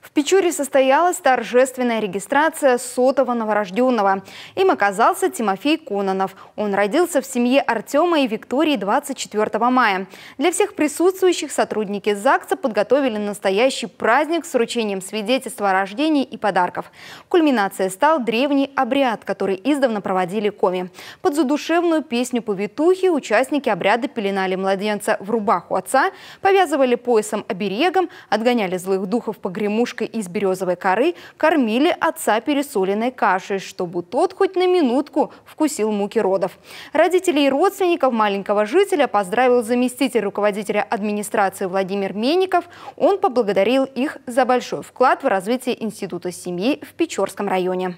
В Печуре состоялась торжественная регистрация сотого новорожденного. Им оказался Тимофей Кононов. Он родился в семье Артема и Виктории 24 мая. Для всех присутствующих сотрудники ЗАГСа подготовили настоящий праздник с вручением свидетельства о рождении и подарков. Кульминацией стал древний обряд, который издавна проводили коми. Под задушевную песню повитухи участники обряда пеленали младенца в рубаху отца, повязывали поясом оберегом, отгоняли злых духов по гремушке кормушкой из березовой коры кормили отца пересоленной кашей, чтобы тот хоть на минутку вкусил муки родов. Родителей и родственников маленького жителя поздравил заместитель руководителя администрации Владимир Менников. Он поблагодарил их за большой вклад в развитие Института семьи в Печорском районе.